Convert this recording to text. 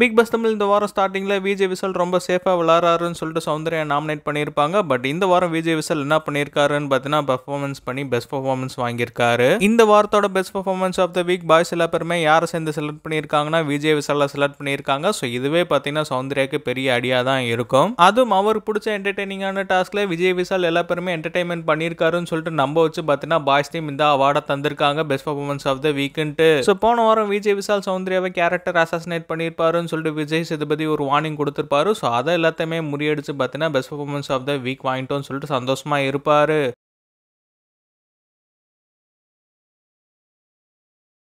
big pass Tamil இந்த வாரம் ஸ்டார்டிங்கில் விஜய் விசல் ரொம்ப சேஃபாக விளாட்றாருன்னு சொல்லிட்டு சௌந்தர்யா நாமினேட் பண்ணியிருப்பாங்க பட் இந்த வாரம் விஜய் விசல் என்ன பண்ணியிருக்காருன்னு பார்த்தீங்கன்னா பர்ஃபார்மன்ஸ் பண்ணி பெஸ்ட் பர்ஃபார்மன்ஸ் வாங்கியிருக்காரு இந்த வாரத்தோட best performance of the week boys எல்லா பேருமே யாரை சேர்ந்து செலக்ட் பண்ணியிருக்காங்கன்னா விஜய் விசலை செலக்ட் பண்ணியிருக்காங்க ஸோ இதுவே பார்த்தீங்கன்னா சௌந்தர்யாக்கு பெரிய அடியாக தான் இருக்கும் அதுவும் அவருக்கு பிடிச்ச என்டர்டெய்னிங்கான டாஸ்கில் விஜய் விசால் எல்லா பேருமே என்டர்டைன்மெண்ட் பண்ணியிருக்காருன்னு சொல்லிட்டு நம்ப வச்சு பார்த்தீங்கன்னா பாய்ஸ் டீம் இந்த அவார்டை தந்திருக்காங்க பெஸ்ட் பர்ஃபார்மன்ஸ் ஆஃப் த வீக்குன்ட்டு ஸோ போன வாரம் விஜய் விசால் சௌந்தர்யாவை கேரக்டர் அசாசினேட் பண்ணியிருப்பாரு கூடாதுன்னு சொல்லிட்டு விஜய் சேதுபதி ஒரு வார்னிங் கொடுத்துருப்பாரு ஸோ அதை எல்லாத்தையுமே முறியடிச்சு பார்த்தீங்கன்னா best performance of the week வாங்கிட்டோம்னு சொல்லிட்டு சந்தோஷமாக இருப்பார்